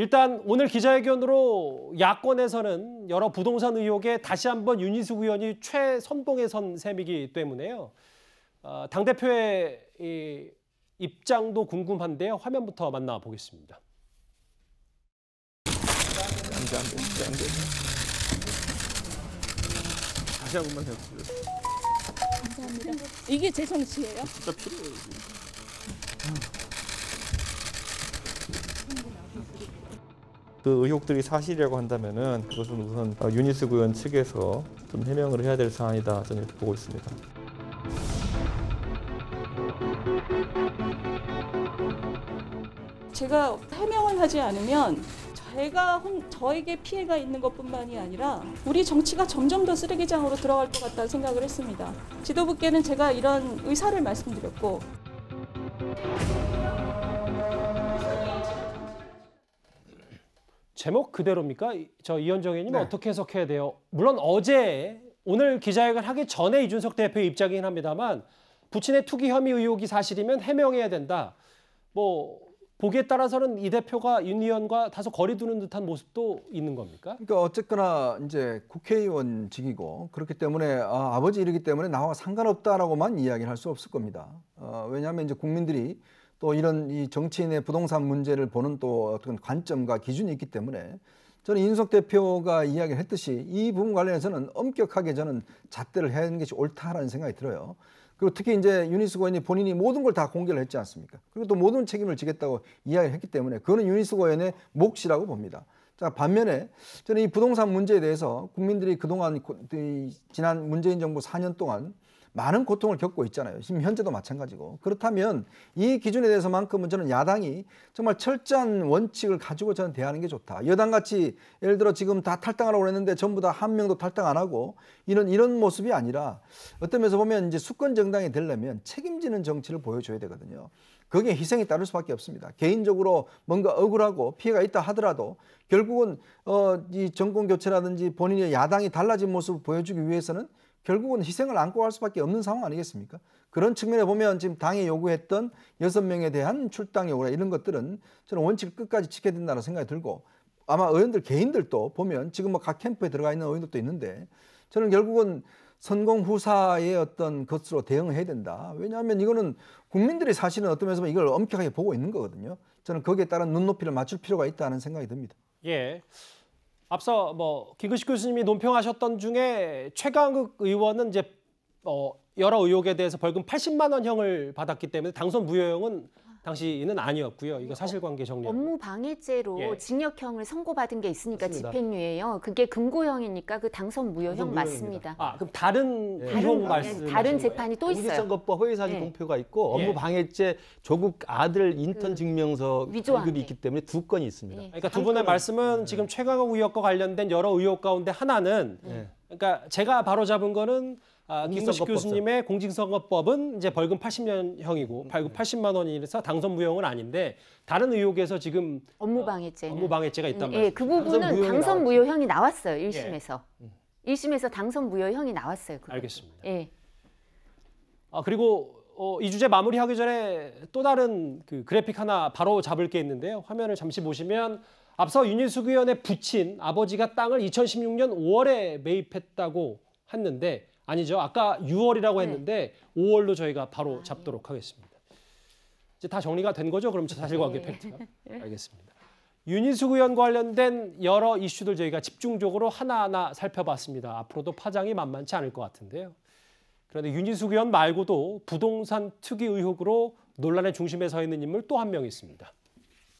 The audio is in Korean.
일단 오늘 기자회견으로 야권에서는 여러 부동산 의혹에 다시 한번 윤희숙 의원이 최선봉에 선 셈이기 때문에요. 어, 당대표의 이 입장도 궁금한데요. 화면부터 만나보겠습니다. 안돼 안돼 안돼 안돼. 다시 한 번만 해주세요. 감사합니다. 이게 제 정치예요? 진짜 필요해요. 지금. 그 의혹들이 사실이라고 한다면 그것은 우선 어, 유니스 구현 측에서 좀 해명을 해야 될 사안이다 저는 이렇게 보고 있습니다. 제가 해명을 하지 않으면 제가 혼, 저에게 피해가 있는 것뿐만이 아니라 우리 정치가 점점 더 쓰레기장으로 들어갈 것 같다는 생각을 했습니다. 지도부께는 제가 이런 의사를 말씀드렸고 제목 그대로입니까? 저 이현정의님 원 네. 어떻게 해석해야 돼요? 물론 어제 오늘 기자회견 하기 전에 이준석 대표의 입장이긴 합니다만 부친의 투기 혐의 의혹이 사실이면 해명해야 된다. 뭐 보기에 따라서는 이 대표가 윤 의원과 다소 거리두는 듯한 모습도 있는 겁니까? 그러니까 어쨌거나 이제 국회의원직이고 그렇기 때문에 아, 아버지 이이기 때문에 나와 상관없다라고만 이야기할수 없을 겁니다. 어, 왜냐하면 이제 국민들이 또 이런 이 정치인의 부동산 문제를 보는 또 어떤 관점과 기준이 있기 때문에 저는 인석 대표가 이야기를 했듯이 이 부분 관련해서는 엄격하게 저는 잣대를 해야 하는 것이 옳다라는 생각이 들어요. 그리고 특히 이제 유니스 고현이 본인이 모든 걸 다 공개를 했지 않습니까? 그리고 또 모든 책임을 지겠다고 이야기를 했기 때문에 그거는 유니스 고현의 몫이라고 봅니다. 자, 반면에 저는 이 부동산 문제에 대해서 국민들이 그동안 지난 문재인 정부 4년 동안 많은 고통을 겪고 있잖아요. 지금 현재도 마찬가지고. 그렇다면 이 기준에 대해서만큼은 저는 야당이 정말 철저한 원칙을 가지고 저는 대하는 게 좋다. 여당같이 예를 들어 지금 다 탈당하라고 그랬는데 전부 다 한 명도 탈당 안 하고 이런 이런 모습이 아니라 어떤 면에서 보면 이제 수권 정당이 되려면 책임지는 정치를 보여줘야 되거든요. 거기에 희생이 따를 수밖에 없습니다. 개인적으로 뭔가 억울하고 피해가 있다 하더라도 결국은 어, 이 정권 교체라든지 본인의 야당이 달라진 모습을 보여주기 위해서는 결국은 희생을 안고 갈 수밖에 없는 상황 아니겠습니까? 그런 측면에 보면 지금 당이 요구했던 여섯 명에 대한 출당 요오나 이런 것들은 저는 원칙을 끝까지 지켜야 된다는 생각이 들고 아마 의원들 개인들도 보면 지금 뭐 각 캠프에 들어가 있는 의원들도 있는데 저는 결국은 선공 후사의 어떤 것으로 대응해야 된다. 왜냐하면 이거는 국민들이 사실은 어떤 면에서 이걸 엄격하게 보고 있는 거거든요. 저는 거기에 따른 눈높이를 맞출 필요가 있다는 생각이 듭니다. 예. 앞서 뭐 기근식 교수님이 논평하셨던 중에 최강욱 의원은 이제 어 여러 의혹에 대해서 벌금 80만 원형을 받았기 때문에 당선 무효형은 당시는 아니었고요. 이거 어, 사실관계 정리. 업무 방해죄로 예. 징역형을 선고받은 게 있으니까 맞습니다. 집행유예요. 그게 금고형이니까 그 당선 무효형 맞습니다. 아 그럼 다른 예. 다른, 말씀 다른 재판이 또 있어요. 공직선거법 허위사실 예. 공표가 있고 업무 예. 방해죄 조국 아들 인턴 그 증명서 위조한 급이 있기 때문에 두 건이 있습니다. 예. 그러니까 두 분의 말씀은 네. 지금 최강욱 의혹과 관련된 여러 의혹 가운데 하나는 네. 그러니까 제가 바로 잡은 거는 아, 김문식 교수님의 공직선거법은 이제 벌금 80년형이고 벌금 80만 원이라서 당선 무용은 아닌데 다른 의혹에서 지금 업무방해죄 업무방해죄가 있단 말이에 음, 예, 그 부분은 당선 무효형이 나왔어요. 1심에서. 예. 1심에서 당선 무효형이 나왔어요. 그거. 알겠습니다. 예. 아, 그리고 어, 이 주제 마무리하기 전에 또 다른 그 그래픽 하나 바로 잡을 게 있는데요. 화면을 잠시 보시면 앞서 윤희숙 의원의 부친 아버지가 땅을 2016년 5월에 매입했다고 했는데 아니죠. 아까 6월이라고 했는데 네. 5월로 저희가 바로 잡도록 하겠습니다. 이제 다 정리가 된 거죠? 그럼 사실관계 팩트가. 네. 알겠습니다. 윤희숙 의원 관련된 여러 이슈들 저희가 집중적으로 하나하나 살펴봤습니다. 앞으로도 파장이 만만치 않을 것 같은데요. 그런데 윤희숙 의원 말고도 부동산 특이 의혹으로 논란의 중심에 서 있는 인물 또 한 명 있습니다.